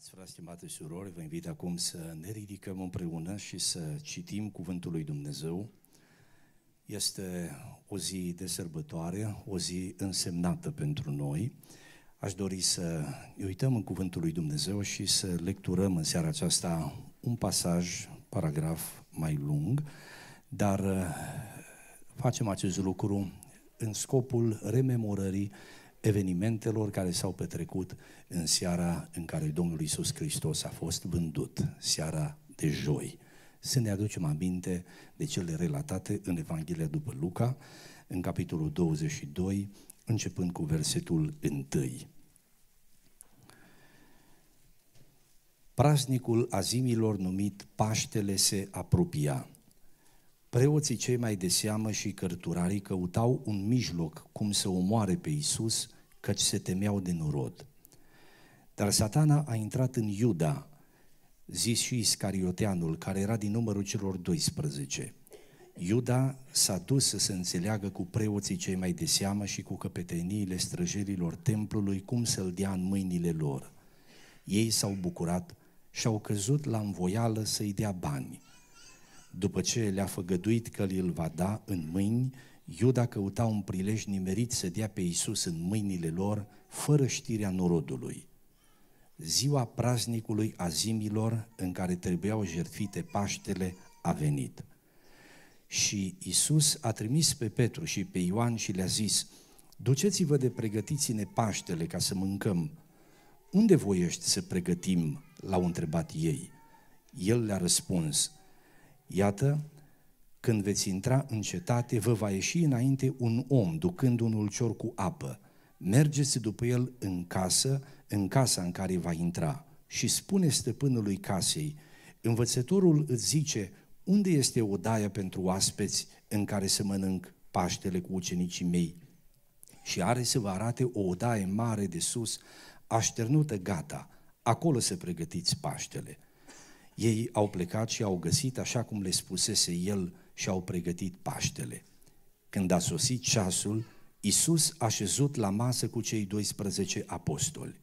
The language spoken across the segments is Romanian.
Stimați frați, stimate surori, vă invit acum să ne ridicăm împreună și să citim Cuvântul lui Dumnezeu. Este o zi de sărbătoare, o zi însemnată pentru noi. Aș dori să ne uităm în Cuvântul lui Dumnezeu și să lecturăm în seara aceasta un pasaj, paragraf mai lung, dar uh, facem acest lucru în scopul rememorării evenimentelor care s-au petrecut în seara în care Domnul Isus Hristos a fost vândut, seara de joi. Să ne aducem aminte de cele relatate în Evanghelia după Luca, în capitolul 22, începând cu versetul 1. Praznicul azimilor numit Paștele se apropia. Preoții cei mai de seamă și cărturarii căutau un mijloc cum să omoare pe Isus, căci se temeau de norod. Dar satana a intrat în Iuda, zis și Iscarioteanul, care era din numărul celor 12. Iuda s-a dus să se înțeleagă cu preoții cei mai de seamă și cu căpeteniile străjerilor templului cum să-l dea în mâinile lor. Ei s-au bucurat și au căzut la învoială să-i dea bani. După ce le-a făgăduit că îl va da în mâini, Iuda căuta un prilej nimerit să dea pe Iisus în mâinile lor, fără știrea norodului. Ziua praznicului zimilor, în care trebuiau jertfite Paștele a venit. Și Iisus a trimis pe Petru și pe Ioan și le-a zis, Duceți-vă de pregătiți-ne Paștele ca să mâncăm. Unde voiești să pregătim? L-au întrebat ei. El le-a răspuns, Iată, când veți intra în cetate, vă va ieși înainte un om ducând un ulcior cu apă. Mergeți după el în casă, în casa în care va intra și spune stăpânului casei, învățătorul îți zice, unde este odaia pentru oaspeți în care să mănânc Paștele cu ucenicii mei? Și are să vă arate o odaie mare de sus, așternută gata, acolo să pregătiți Paștele. Ei au plecat și au găsit, așa cum le spusese el, și au pregătit Paștele. Când a sosit ceasul, Iisus a șezut la masă cu cei 12 apostoli.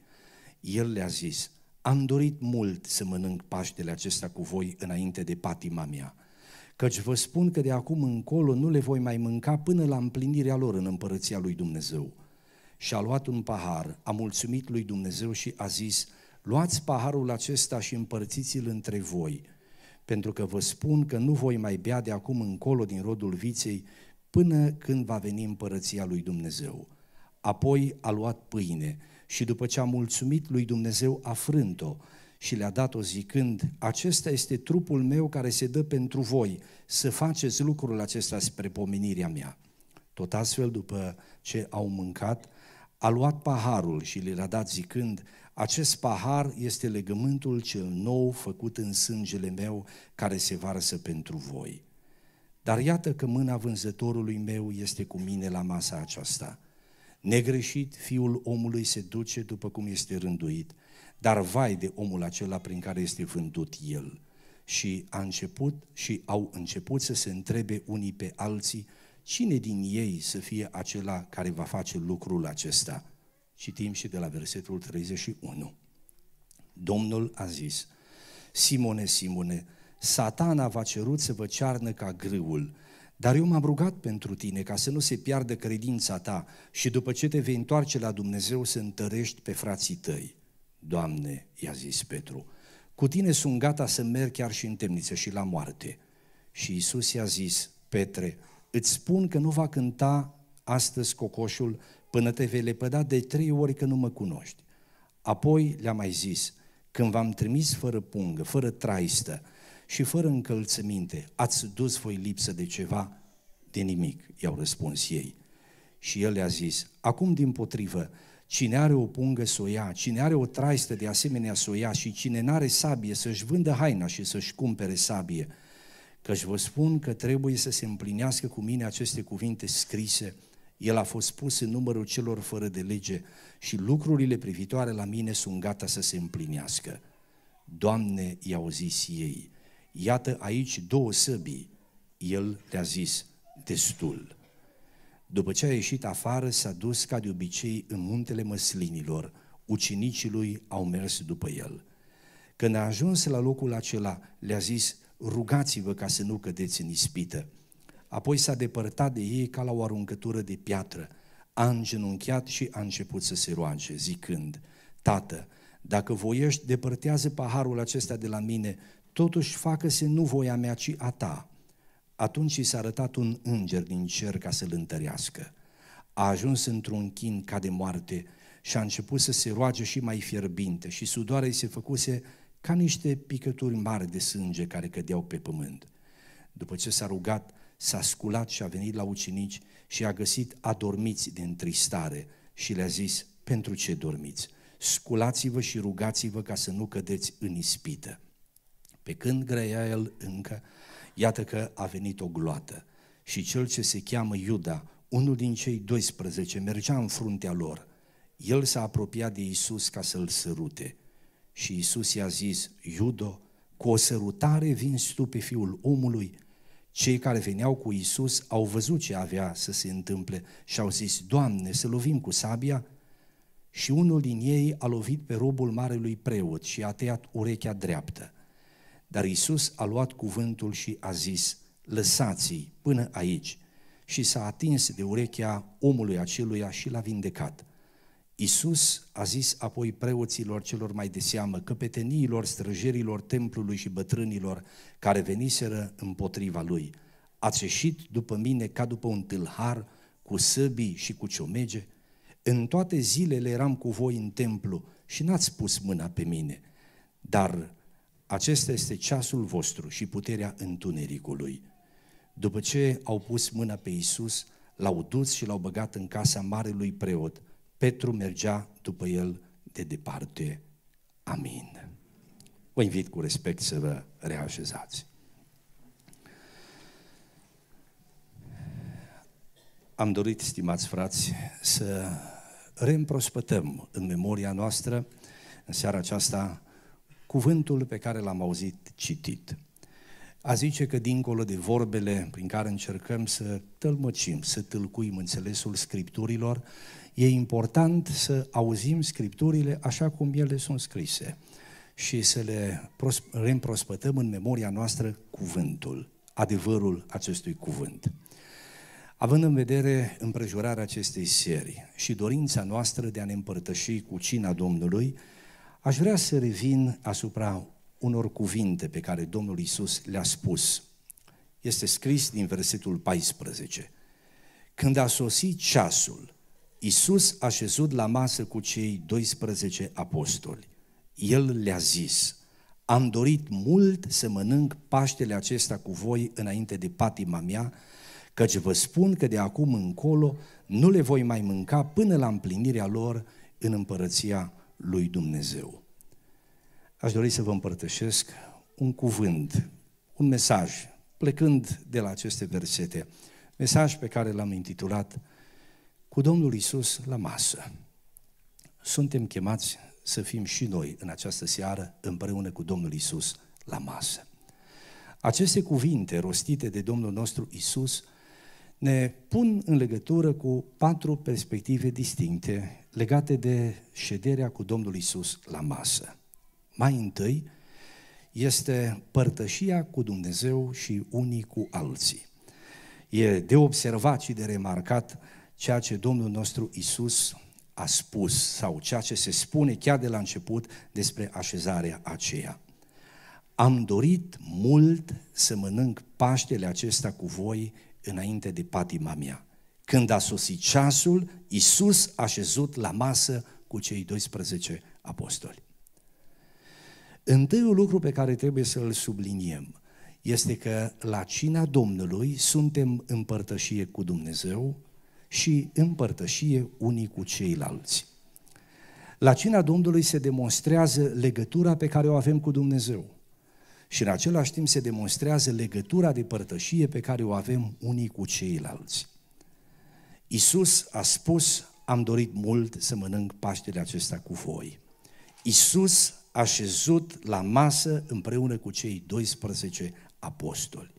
El le-a zis, am dorit mult să mănânc Paștele acesta cu voi înainte de patima mea, căci vă spun că de acum încolo nu le voi mai mânca până la împlinirea lor în împărăția lui Dumnezeu. Și a luat un pahar, a mulțumit lui Dumnezeu și a zis, luați paharul acesta și împărțiți-l între voi – pentru că vă spun că nu voi mai bea de acum încolo din rodul viței până când va veni împărăția lui Dumnezeu. Apoi a luat pâine și după ce a mulțumit lui Dumnezeu a frânt-o și le-a dat-o zicând, acesta este trupul meu care se dă pentru voi, să faceți lucrul acesta spre pomenirea mea. Tot astfel, după ce au mâncat, a luat paharul și le-a dat zicând, acest pahar este legământul cel nou făcut în sângele meu care se varsă pentru voi. Dar iată că mâna vânzătorului meu este cu mine la masa aceasta. Negreșit, fiul omului se duce după cum este rânduit, dar vai de omul acela prin care este vândut el. Și a început și au început să se întrebe unii pe alții cine din ei să fie acela care va face lucrul acesta. Citim și de la versetul 31. Domnul a zis, Simone, Simone, satana v-a cerut să vă cearnă ca grâul, dar eu m-am rugat pentru tine ca să nu se piardă credința ta și după ce te vei întoarce la Dumnezeu să întărești pe frații tăi. Doamne, i-a zis Petru, cu tine sunt gata să merg chiar și în temniță și la moarte. Și Isus i-a zis, Petre, îți spun că nu va cânta astăzi cocoșul până te vei lepăda de trei ori că nu mă cunoști. Apoi le-a mai zis, când v-am trimis fără pungă, fără traistă și fără încălțăminte, ați dus voi lipsă de ceva? De nimic, i-au răspuns ei. Și el le-a zis, acum din potrivă, cine are o pungă să o ia, cine are o traistă de asemenea să o ia și cine n-are sabie să-și vândă haina și să-și cumpere sabie, căci vă spun că trebuie să se împlinească cu mine aceste cuvinte scrise el a fost pus în numărul celor fără de lege și lucrurile privitoare la mine sunt gata să se împlinească. Doamne, i-au zis ei, iată aici două săbii. El le-a zis, destul. După ce a ieșit afară, s-a dus ca de obicei în muntele măslinilor. Ucenicii lui au mers după el. Când a ajuns la locul acela, le-a zis, rugați-vă ca să nu cădeți în ispită apoi s-a depărtat de ei ca la o aruncătură de piatră. A îngenunchiat și a început să se roage, zicând, Tată, dacă voiești, depărtează paharul acesta de la mine, totuși facă-se nu voia mea, ci a ta. Atunci i s-a arătat un înger din cer ca să-l întărească. A ajuns într-un chin ca de moarte și a început să se roage și mai fierbinte și sudoarea îi se făcuse ca niște picături mari de sânge care cădeau pe pământ. După ce s-a rugat, s-a sculat și a venit la ucenici și a găsit adormiți de întristare și le-a zis, pentru ce dormiți? Sculați-vă și rugați-vă ca să nu cădeți în ispită. Pe când grăia el încă, iată că a venit o gloată și cel ce se cheamă Iuda, unul din cei 12, mergea în fruntea lor. El s-a apropiat de Isus ca să-l sărute și Isus i-a zis, Iudo, cu o sărutare vin tu pe fiul omului, cei care veneau cu Isus au văzut ce avea să se întâmple și au zis, Doamne, să lovim cu sabia? Și unul din ei a lovit pe robul marelui preot și a tăiat urechea dreaptă. Dar Isus a luat cuvântul și a zis, lăsați-i până aici. Și s-a atins de urechea omului aceluia și l-a vindecat. Isus a zis apoi preoților celor mai de seamă, căpeteniilor, străjerilor templului și bătrânilor care veniseră împotriva lui, ați ieșit după mine ca după un tâlhar cu săbii și cu ciomege? În toate zilele eram cu voi în templu și n-ați pus mâna pe mine, dar acesta este ceasul vostru și puterea întunericului. După ce au pus mâna pe Isus, l-au dus și l-au băgat în casa marelui preot, Petru mergea după el de departe. Amin. Vă invit cu respect să vă reașezați. Am dorit, stimați frați, să reîmprospătăm în memoria noastră, în seara aceasta, cuvântul pe care l-am auzit citit a zice că dincolo de vorbele prin care încercăm să tălmăcim, să tâlcuim înțelesul Scripturilor, e important să auzim Scripturile așa cum ele sunt scrise și să le reîmprospătăm în memoria noastră cuvântul, adevărul acestui cuvânt. Având în vedere împrejurarea acestei serii și dorința noastră de a ne împărtăși cu cina Domnului, aș vrea să revin asupra unor cuvinte pe care Domnul Isus le-a spus. Este scris din versetul 14. Când a sosit ceasul, Isus a șezut la masă cu cei 12 apostoli. El le-a zis, am dorit mult să mănânc Paștele acesta cu voi înainte de patima mea, căci vă spun că de acum încolo nu le voi mai mânca până la împlinirea lor în împărăția lui Dumnezeu aș dori să vă împărtășesc un cuvânt, un mesaj, plecând de la aceste versete. Mesaj pe care l-am intitulat Cu Domnul Isus la masă. Suntem chemați să fim și noi în această seară împreună cu Domnul Isus la masă. Aceste cuvinte rostite de Domnul nostru Isus ne pun în legătură cu patru perspective distincte legate de șederea cu Domnul Isus la masă mai întâi este părtășia cu Dumnezeu și unii cu alții. E de observat și de remarcat ceea ce Domnul nostru Isus a spus sau ceea ce se spune chiar de la început despre așezarea aceea. Am dorit mult să mănânc Paștele acesta cu voi înainte de patima mea. Când a sosit ceasul, Iisus a șezut la masă cu cei 12 apostoli. Întâiul lucru pe care trebuie să-l subliniem este că la cina Domnului suntem împărtășie cu Dumnezeu și împărtășie unii cu ceilalți. La cina Domnului se demonstrează legătura pe care o avem cu Dumnezeu și în același timp se demonstrează legătura de părtășie pe care o avem unii cu ceilalți. Isus a spus, am dorit mult să mănânc Paștele acesta cu voi. Isus așezut la masă împreună cu cei 12 apostoli.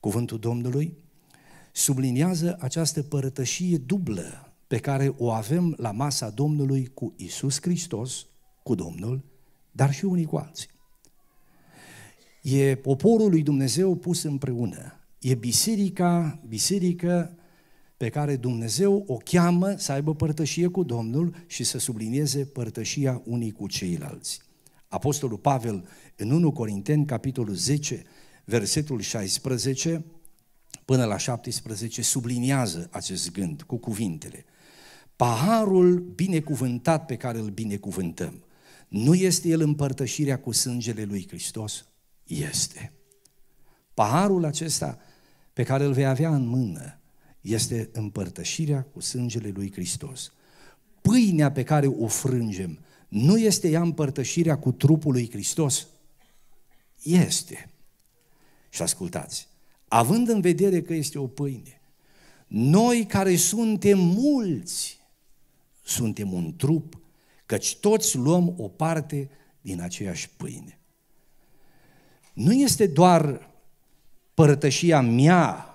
Cuvântul Domnului subliniază această părătășie dublă pe care o avem la masa Domnului cu Isus Hristos, cu Domnul, dar și unii cu alții. E poporul lui Dumnezeu pus împreună. E biserica, biserică pe care Dumnezeu o cheamă să aibă părtășie cu Domnul și să sublinieze părtășia unii cu ceilalți. Apostolul Pavel în 1 Corinteni, capitolul 10, versetul 16 până la 17, subliniază acest gând cu cuvintele. Paharul binecuvântat pe care îl binecuvântăm, nu este el împărtășirea cu sângele lui Hristos? Este. Paharul acesta pe care îl vei avea în mână este împărtășirea cu sângele lui Hristos. Pâinea pe care o frângem, nu este ea împărtășirea cu trupul lui Hristos? Este. Și ascultați, având în vedere că este o pâine, noi care suntem mulți, suntem un trup, căci toți luăm o parte din aceeași pâine. Nu este doar părtășia mea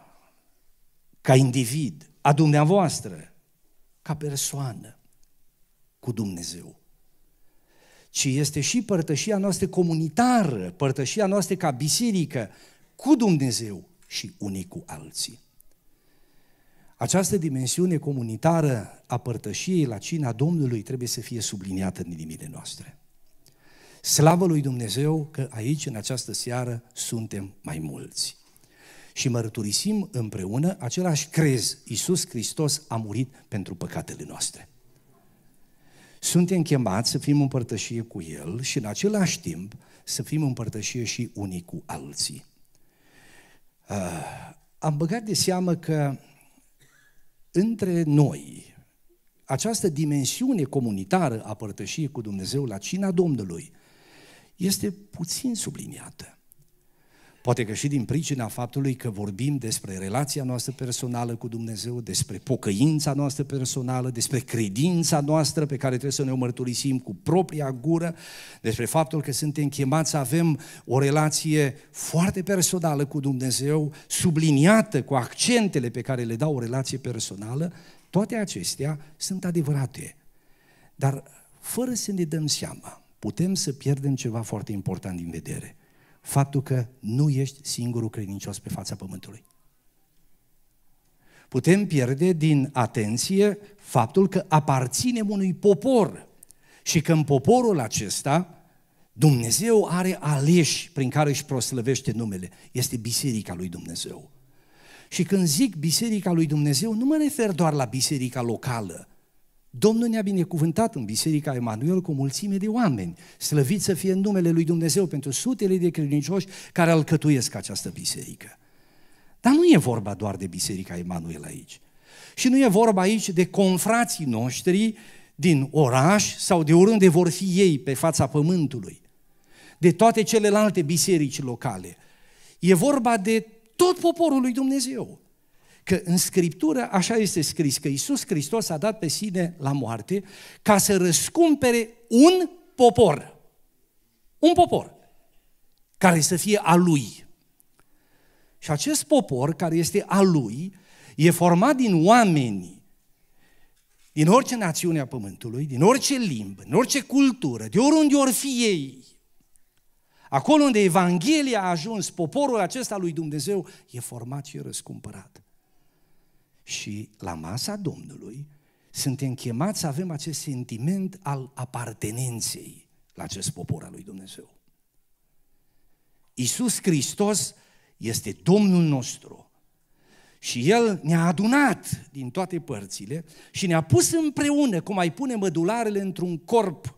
ca individ, a dumneavoastră, ca persoană cu Dumnezeu, ci este și părtășia noastră comunitară, părtășia noastră ca biserică cu Dumnezeu și unii cu alții. Această dimensiune comunitară a părtășiei la cina Domnului trebuie să fie subliniată în inimile noastre. Slavă lui Dumnezeu că aici, în această seară, suntem mai mulți și mărturisim împreună același crez. Iisus Hristos a murit pentru păcatele noastre. Suntem chemați să fim împărtășie cu El și în același timp să fim împărtășie și unii cu alții. Uh, am băgat de seamă că între noi, această dimensiune comunitară a părtășiei cu Dumnezeu la cina Domnului este puțin subliniată. Poate că și din pricina faptului că vorbim despre relația noastră personală cu Dumnezeu, despre pocăința noastră personală, despre credința noastră pe care trebuie să ne o mărturisim cu propria gură, despre faptul că suntem chemați să avem o relație foarte personală cu Dumnezeu, subliniată cu accentele pe care le dau o relație personală, toate acestea sunt adevărate. Dar fără să ne dăm seama, putem să pierdem ceva foarte important din vedere – faptul că nu ești singurul credincios pe fața pământului. Putem pierde din atenție faptul că aparținem unui popor și că în poporul acesta Dumnezeu are aleși prin care își proslăvește numele. Este biserica lui Dumnezeu. Și când zic biserica lui Dumnezeu, nu mă refer doar la biserica locală, Domnul ne-a binecuvântat în Biserica Emanuel cu o mulțime de oameni. Slăvit să fie în numele lui Dumnezeu pentru sutele de credincioși care alcătuiesc această biserică. Dar nu e vorba doar de Biserica Emanuel aici. Și nu e vorba aici de confrații noștri din oraș sau de oriunde vor fi ei pe fața pământului, de toate celelalte biserici locale. E vorba de tot poporul lui Dumnezeu. Că în Scriptură așa este scris, că Iisus Hristos a dat pe sine la moarte ca să răscumpere un popor. Un popor care să fie a lui. Și acest popor care este a lui e format din oameni din orice națiune a pământului, din orice limbă, din orice cultură, de oriunde ori fi ei. Acolo unde Evanghelia a ajuns, poporul acesta lui Dumnezeu e format și răscumpărat. Și la masa Domnului suntem chemați să avem acest sentiment al apartenenței la acest popor al lui Dumnezeu. Iisus Hristos este Domnul nostru și El ne-a adunat din toate părțile și ne-a pus împreună, cum ai pune mădularele într-un corp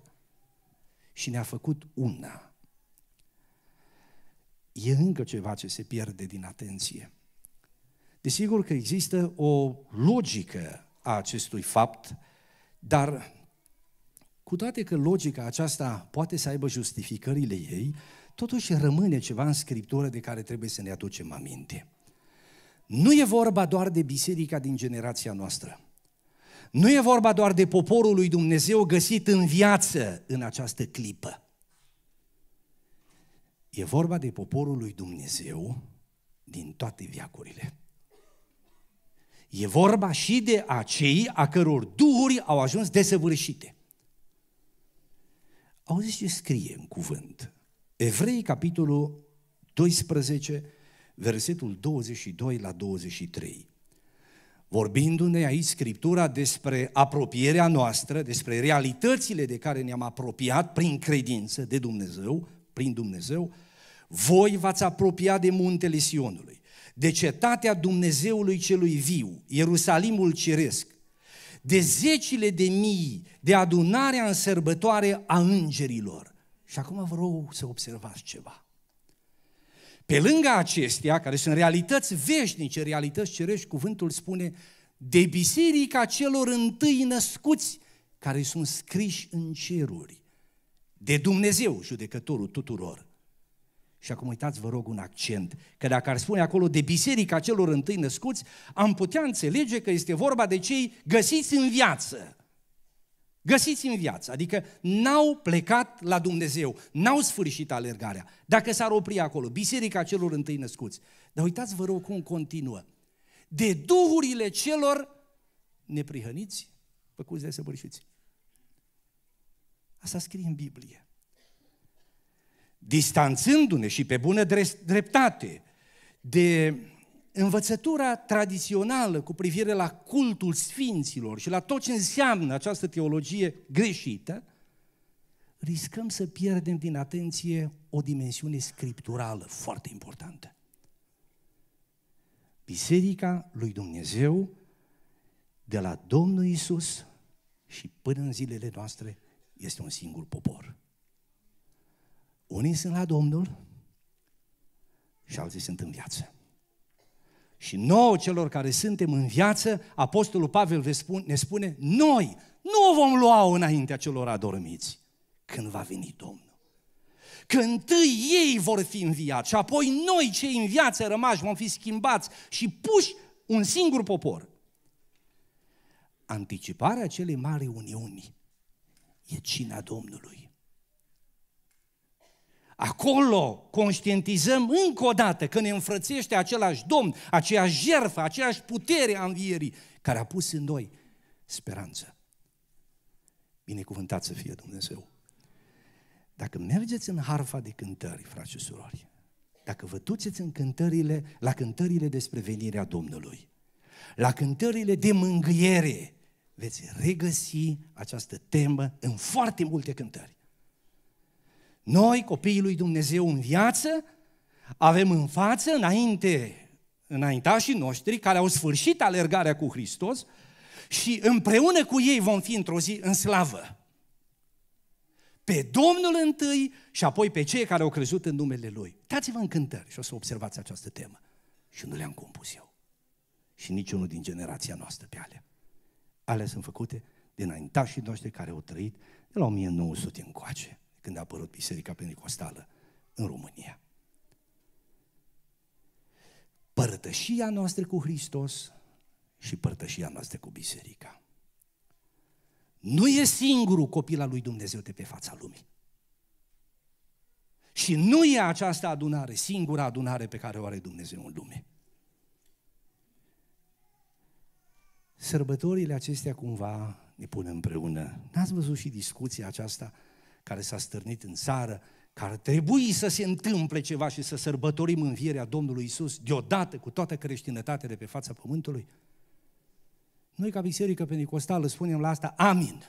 și ne-a făcut una. E încă ceva ce se pierde din atenție. Desigur că există o logică a acestui fapt, dar cu toate că logica aceasta poate să aibă justificările ei, totuși rămâne ceva în Scriptură de care trebuie să ne aducem aminte. Nu e vorba doar de biserica din generația noastră. Nu e vorba doar de poporul lui Dumnezeu găsit în viață în această clipă. E vorba de poporul lui Dumnezeu din toate viacurile. E vorba și de acei a căror duhuri au ajuns desăvârșite. Auziți ce scrie în cuvânt. Evrei, capitolul 12, versetul 22 la 23. Vorbindu-ne aici Scriptura despre apropierea noastră, despre realitățile de care ne-am apropiat prin credință de Dumnezeu, prin Dumnezeu, voi v-ați apropiat de muntele Sionului de cetatea Dumnezeului celui viu, Ierusalimul Ciresc, de zecile de mii, de adunarea în sărbătoare a îngerilor. Și acum vă rog să observați ceva. Pe lângă acestea, care sunt realități veșnice, realități cerești, cuvântul spune de biserica celor întâi născuți care sunt scriși în ceruri, de Dumnezeu, judecătorul tuturor. Și acum uitați, vă rog, un accent, că dacă ar spune acolo de biserica celor întâi născuți, am putea înțelege că este vorba de cei găsiți în viață. Găsiți în viață, adică n-au plecat la Dumnezeu, n-au sfârșit alergarea. Dacă s-ar opri acolo, biserica celor întâi născuți. Dar uitați, vă rog, cum continuă. De duhurile celor neprihăniți, făcuți de săvârșiți. Asta scrie în Biblie distanțându-ne și pe bună dreptate de învățătura tradițională cu privire la cultul sfinților și la tot ce înseamnă această teologie greșită, riscăm să pierdem din atenție o dimensiune scripturală foarte importantă. Biserica lui Dumnezeu, de la Domnul Isus și până în zilele noastre, este un singur popor. Unii sunt la Domnul și alții sunt în viață. Și nouă celor care suntem în viață, Apostolul Pavel ne spune, noi nu vom lua înaintea celor adormiți când va veni Domnul. Când întâi ei vor fi în viață, și apoi noi cei în viață rămași vom fi schimbați și puși un singur popor. Anticiparea celei mari uniuni e cina Domnului. Acolo conștientizăm încă o dată că ne înfrățește același Domn, aceeași jertfă, aceeași putere a învierii care a pus în noi speranță. Binecuvântat să fie Dumnezeu! Dacă mergeți în harfa de cântări, frați și surori, dacă vă duceți în cântările, la cântările despre venirea Domnului, la cântările de mângâiere, veți regăsi această temă în foarte multe cântări. Noi, copiii lui Dumnezeu în viață, avem în față, înainte, înaintașii noștri, care au sfârșit alergarea cu Hristos, și împreună cu ei vom fi într-o zi în slavă. Pe Domnul întâi și apoi pe cei care au crezut în numele Lui. Dați-vă în cântări și o să observați această temă. Și nu le-am compus eu. Și niciunul din generația noastră pe alea. Alea sunt făcute din înaintașii noștri care au trăit de la 1900 încoace când a apărut Biserica Pentecostală în România. Părtășia noastră cu Hristos și părtășia noastră cu Biserica. Nu e singurul copil al lui Dumnezeu de pe fața lumii. Și nu e această adunare, singura adunare pe care o are Dumnezeu în lume. Sărbătorile acestea cumva ne pun împreună. N-ați văzut și discuția aceasta? care s-a stârnit în țară, care trebuie să se întâmple ceva și să sărbătorim învierea Domnului Isus deodată cu toată creștinătatea de pe fața pământului? Noi ca biserică pentecostală spunem la asta amin.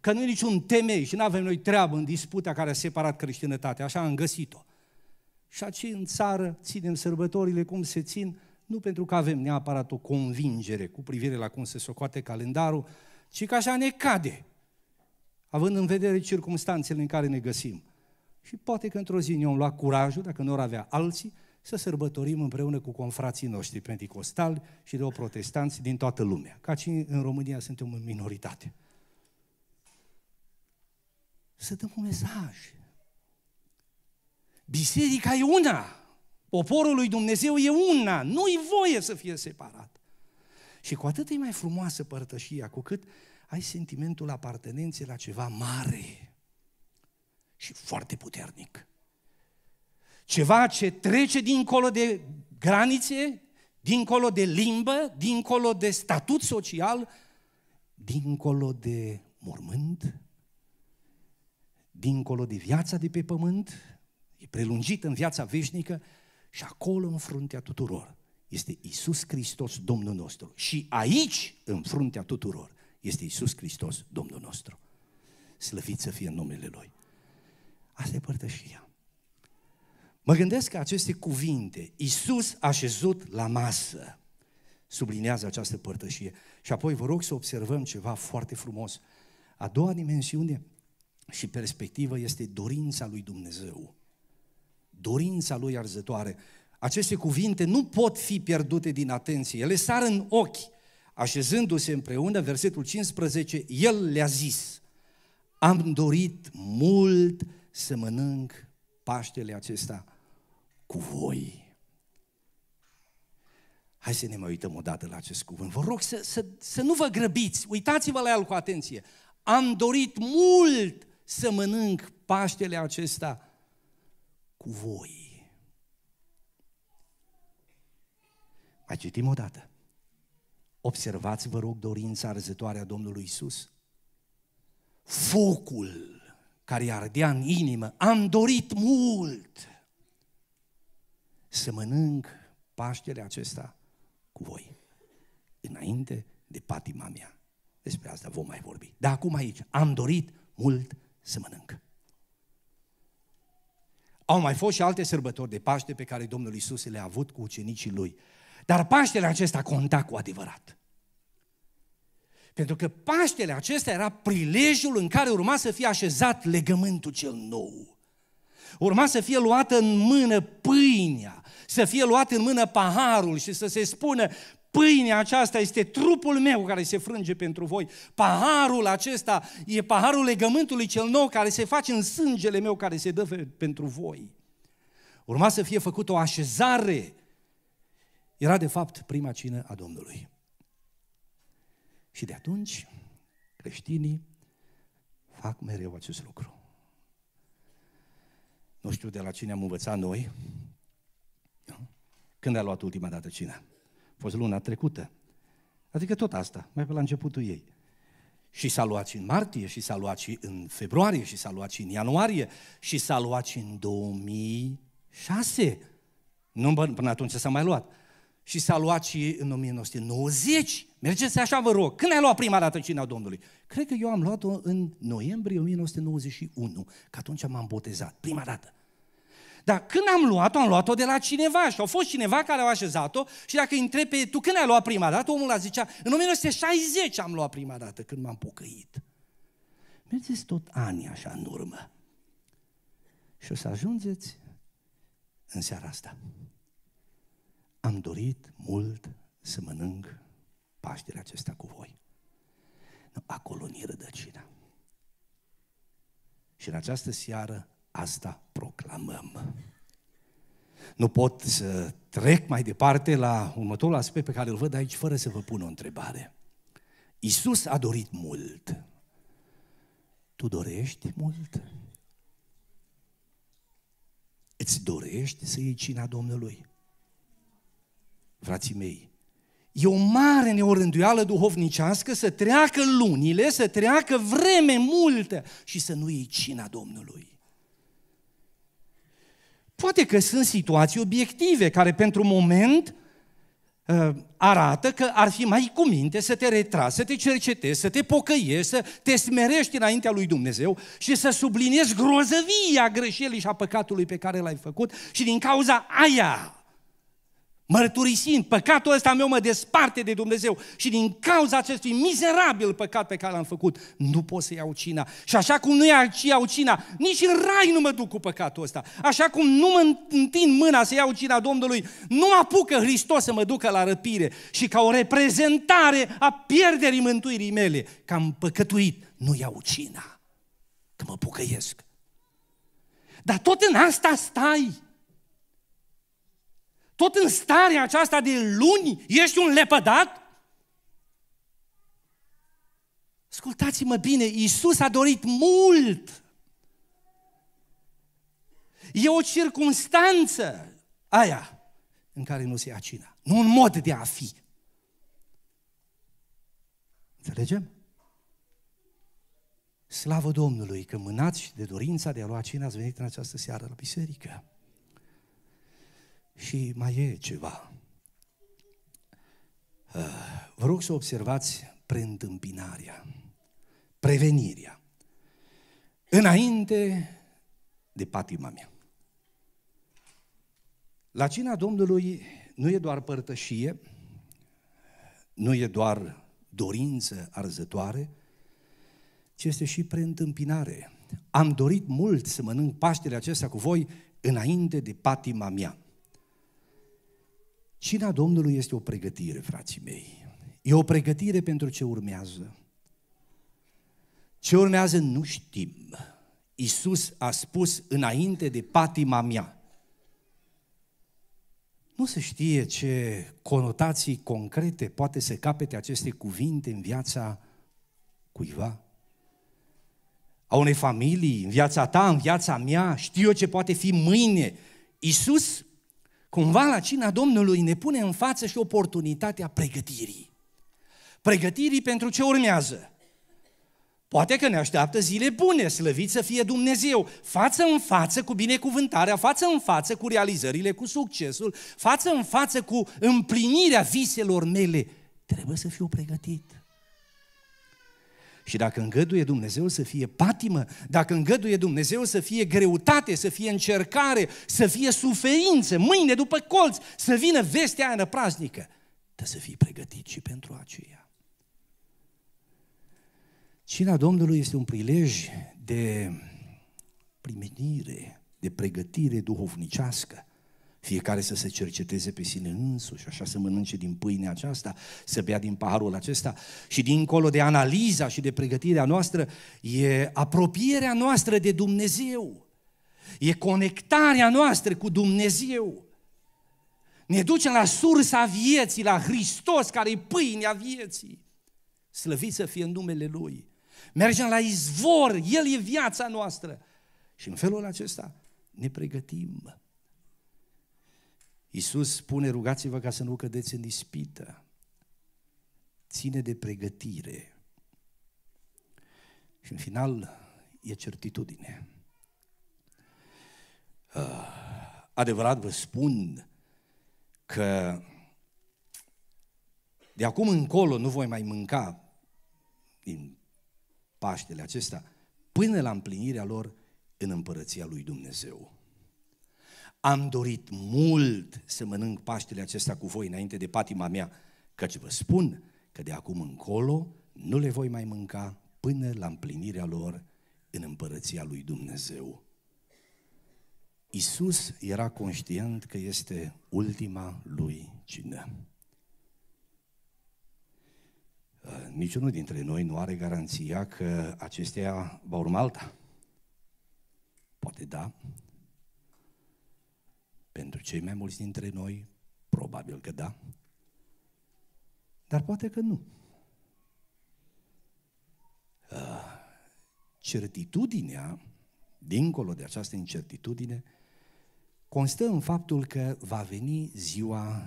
Că nu e niciun temei și nu avem noi treabă în disputa care a separat creștinătatea, așa am găsit-o. Și aici în țară ținem sărbătorile cum se țin, nu pentru că avem neapărat o convingere cu privire la cum se socoate calendarul, ci că așa ne cade având în vedere circumstanțele în care ne găsim. Și poate că într-o zi ne-am luat curajul, dacă nu ar avea alții, să sărbătorim împreună cu confrații noștri pentecostali și de o protestanți din toată lumea. Căci în România suntem în minoritate. Să dăm un mesaj. Biserica e una. Poporul lui Dumnezeu e una. Nu-i voie să fie separat. Și cu atât e mai frumoasă părtășia, cu cât ai sentimentul apartenenței la ceva mare și foarte puternic. Ceva ce trece dincolo de granițe, dincolo de limbă, dincolo de statut social, dincolo de mormânt, dincolo de viața de pe pământ, e prelungit în viața veșnică și acolo în fruntea tuturor este Isus Hristos, Domnul nostru. Și aici, în fruntea tuturor, este Isus Hristos, Domnul nostru. Slăvit să fie în numele Lui. Asta e părtășia. Mă gândesc că aceste cuvinte, Isus așezut la masă, sublinează această părtășie. Și apoi vă rog să observăm ceva foarte frumos. A doua dimensiune și perspectivă este dorința lui Dumnezeu. Dorința lui arzătoare. Aceste cuvinte nu pot fi pierdute din atenție. Ele sar în ochi. Așezându-se împreună, versetul 15, el le-a zis, am dorit mult să mănânc Paștele acesta cu voi. Hai să ne mai uităm o dată la acest cuvânt. Vă rog să, să, să nu vă grăbiți, uitați-vă la el cu atenție. Am dorit mult să mănânc Paștele acesta cu voi. Mai citim o dată. Observați, vă rog, dorința arzătoare a Domnului Isus. Focul care ardea în inimă, am dorit mult să mănânc Paștele acesta cu voi, înainte de patima mea. Despre asta vom mai vorbi. Dar acum aici, am dorit mult să mănânc. Au mai fost și alte sărbători de Paște pe care Domnul Isus le-a avut cu ucenicii lui. Dar Paștele acesta conta cu adevărat. Pentru că Paștele acesta era prilejul în care urma să fie așezat legământul cel nou. Urma să fie luată în mână pâinea, să fie luat în mână paharul și să se spună pâinea aceasta este trupul meu care se frânge pentru voi. Paharul acesta e paharul legământului cel nou care se face în sângele meu care se dă pentru voi. Urma să fie făcută o așezare. Era de fapt prima cină a Domnului. Și de atunci creștinii fac mereu acest lucru. Nu știu de la cine am învățat noi. Da? Când a luat ultima dată cina? A fost luna trecută. Adică tot asta, mai pe la începutul ei. Și s-a luat și în martie, și s-a luat și în februarie, și s-a luat și în ianuarie, și s-a luat și în 2006. Nu până atunci s-a mai luat. Și s-a luat și în 1990. Mergeți așa, vă rog. Când ai luat prima dată cina Domnului? Cred că eu am luat-o în noiembrie 1991, că atunci m-am botezat, prima dată. Dar când am luat-o, am luat-o de la cineva și au fost cineva care a așezat-o și dacă îi pe tu când ai luat prima dată, omul a zicea, în 1960 am luat prima dată când m-am pocăit. Mergeți tot ani așa în urmă și o să ajungeți în seara asta. Am dorit mult să mănânc Paștele acesta cu voi. Nu, acolo ni rădăcina. Și în această seară asta proclamăm. Nu pot să trec mai departe la următorul aspect pe care îl văd aici fără să vă pun o întrebare. Isus a dorit mult. Tu dorești mult? Îți dorești să iei cina Domnului? Frații mei, E o mare neorânduială duhovnicească să treacă lunile, să treacă vreme multă și să nu iei cina Domnului. Poate că sunt situații obiective care pentru moment uh, arată că ar fi mai cu minte să te retragi, să te cercetezi, să te pocăiești, să te smerești înaintea lui Dumnezeu și să subliniezi grozăvia greșelii și a păcatului pe care l-ai făcut și din cauza aia mărturisind, păcatul ăsta meu mă desparte de Dumnezeu și din cauza acestui mizerabil păcat pe care l-am făcut, nu pot să iau cina. Și așa cum nu iau cina, nici în rai nu mă duc cu păcatul ăsta. Așa cum nu mă întind mâna să iau cina Domnului, nu mă apucă Hristos să mă ducă la răpire și ca o reprezentare a pierderii mântuirii mele, că am păcătuit, nu iau cina, că mă pucăiesc. Dar tot în asta stai. Tot în starea aceasta de luni ești un lepădat? Ascultați-mă bine, Iisus a dorit mult. E o circunstanță aia în care nu se ia cina. Nu un mod de a fi. Înțelegem? Slavă Domnului că mânați de dorința de a lua cina ați venit în această seară la biserică. Și mai e ceva. Ah, vă rog să observați preîntâmpinarea, prevenirea. Înainte de patima mea. La cina Domnului nu e doar părtășie, nu e doar dorință arzătoare, ci este și preîntâmpinare. Am dorit mult să mănânc Paștele acesta cu voi înainte de patima mea. Cina Domnului este o pregătire, frații mei. E o pregătire pentru ce urmează. Ce urmează nu știm. Iisus a spus înainte de patima mea. Nu se știe ce conotații concrete poate să capete aceste cuvinte în viața cuiva, a unei familii, în viața ta, în viața mea, știu eu ce poate fi mâine. Iisus Cumva la cina Domnului ne pune în față și oportunitatea pregătirii. Pregătirii pentru ce urmează. Poate că ne așteaptă zile bune, slăvit să fie Dumnezeu, față în față cu binecuvântarea, față în față cu realizările, cu succesul, față în față cu împlinirea viselor mele. Trebuie să fiu pregătit. Și dacă îngăduie Dumnezeu să fie patimă, dacă îngăduie Dumnezeu să fie greutate, să fie încercare, să fie suferință, mâine după colț, să vină vestea aia praznică, dar să fii pregătit și pentru aceea. Cina Domnului este un prilej de primenire, de pregătire duhovnicească fiecare să se cerceteze pe sine însuși, așa să mănânce din pâinea aceasta, să bea din paharul acesta. Și dincolo de analiza și de pregătirea noastră, e apropierea noastră de Dumnezeu. E conectarea noastră cu Dumnezeu. Ne ducem la sursa vieții, la Hristos, care e pâinea vieții. Slăvit să fie în numele Lui. Mergem la izvor, El e viața noastră. Și în felul acesta ne pregătim Iisus spune, rugați-vă ca să nu cădeți în ispită. Ține de pregătire. Și în final e certitudine. Ah, adevărat vă spun că de acum încolo nu voi mai mânca din Paștele acesta până la împlinirea lor în împărăția lui Dumnezeu. Am dorit mult să mănânc Paștele acesta cu voi înainte de patima mea, căci vă spun că de acum încolo nu le voi mai mânca până la împlinirea lor în împărăția lui Dumnezeu. Isus era conștient că este ultima lui cină. Niciunul dintre noi nu are garanția că acestea va urma alta. Poate da, pentru cei mai mulți dintre noi, probabil că da, dar poate că nu. Ah, certitudinea, dincolo de această incertitudine, constă în faptul că va veni ziua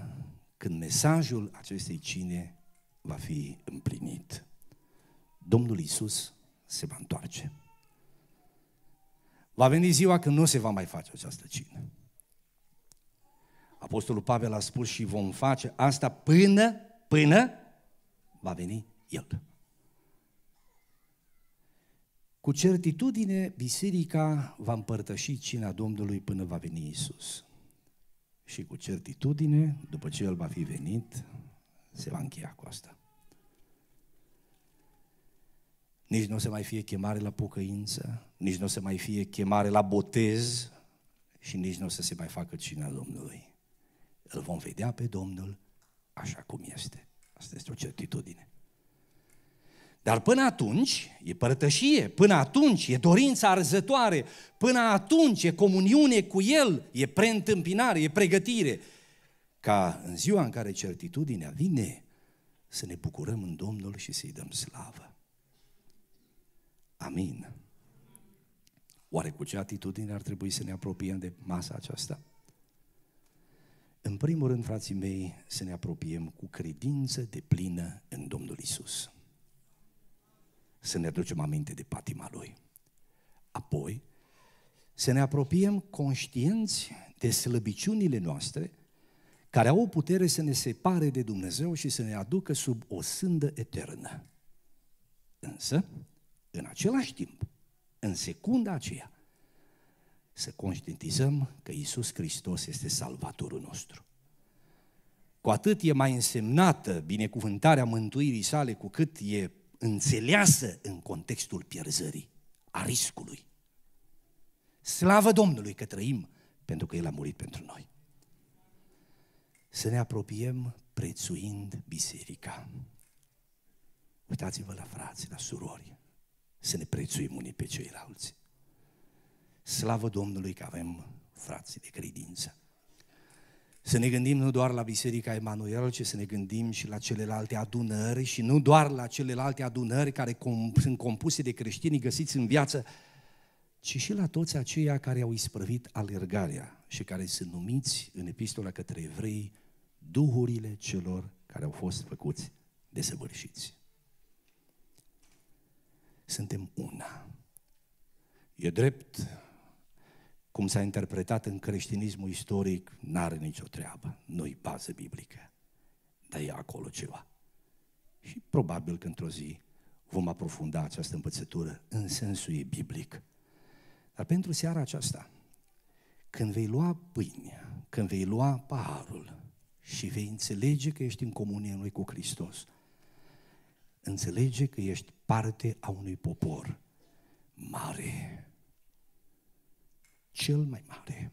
când mesajul acestei cine va fi împlinit. Domnul Isus se va întoarce. Va veni ziua când nu se va mai face această cină. Apostolul Pavel a spus și vom face asta până, până va veni El. Cu certitudine, biserica va împărtăși cina Domnului până va veni Isus. Și cu certitudine, după ce El va fi venit, se va încheia cu asta. Nici nu o să mai fie chemare la pocăință, nici nu o să mai fie chemare la botez și nici nu o să se mai facă cina Domnului. Îl vom vedea pe Domnul așa cum este. Asta este o certitudine. Dar până atunci e părtășie, până atunci e dorință arzătoare, până atunci e comuniune cu El, e preîntâmpinare, e pregătire. Ca în ziua în care certitudinea vine, să ne bucurăm în Domnul și să-i dăm slavă. Amin. Oare cu ce atitudine ar trebui să ne apropiem de masa aceasta? În primul rând, frații mei, să ne apropiem cu credință de plină în Domnul Isus. Să ne aducem aminte de patima Lui. Apoi, să ne apropiem conștienți de slăbiciunile noastre, care au o putere să ne separe de Dumnezeu și să ne aducă sub o sândă eternă. Însă, în același timp, în secunda aceea, să conștientizăm că Isus Hristos este Salvatorul nostru. Cu atât e mai însemnată binecuvântarea mântuirii sale, cu cât e înțeleasă în contextul pierzării, a riscului. Slavă Domnului că trăim pentru că El a murit pentru noi. Să ne apropiem prețuind biserica. Uitați-vă la frați, la surori, să ne prețuim unii pe ceilalți. Slavă Domnului că avem frații de credință. Să ne gândim nu doar la Biserica Emanuel, ci să ne gândim și la celelalte adunări și nu doar la celelalte adunări care com- sunt compuse de creștini găsiți în viață, ci și la toți aceia care au isprăvit alergarea și care sunt numiți în epistola către evrei duhurile celor care au fost făcuți săvârșiți. Suntem una. E drept cum s-a interpretat în creștinismul istoric, n-are nicio treabă, nu-i bază biblică, dar e acolo ceva. Și probabil că într-o zi vom aprofunda această împățătură în sensul ei biblic. Dar pentru seara aceasta, când vei lua pâinea, când vei lua paharul și vei înțelege că ești în comunie noi cu Hristos, înțelege că ești parte a unui popor mare, cel mai mare,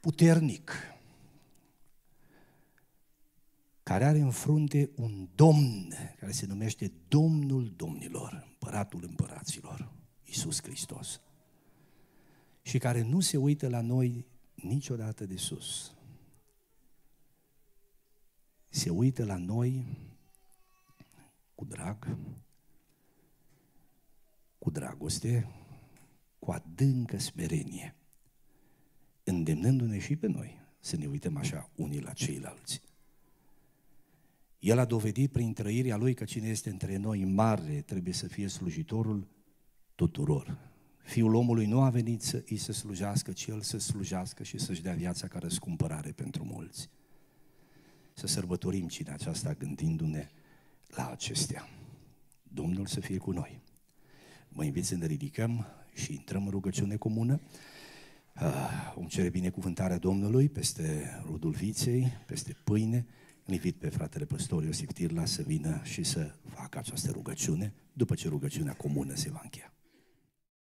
puternic, care are în frunte un domn care se numește Domnul Domnilor, Împăratul Împăraților, Iisus Hristos, și care nu se uită la noi niciodată de sus. Se uită la noi cu drag, cu dragoste, cu adâncă smerenie, îndemnându-ne și pe noi să ne uităm așa unii la ceilalți. El a dovedit prin trăirea lui că cine este între noi mare trebuie să fie slujitorul tuturor. Fiul omului nu a venit să îi se slujească, ci el să slujească și să-și dea viața ca răscumpărare pentru mulți. Să sărbătorim cine aceasta gândindu-ne la acestea. Domnul să fie cu noi. Mă invit să ne ridicăm și intrăm în rugăciune comună. Vom ah, cere binecuvântarea Domnului peste rudul viței, peste pâine. invit pe fratele păstor Iosif Tirla să vină și să facă această rugăciune după ce rugăciunea comună se va încheia.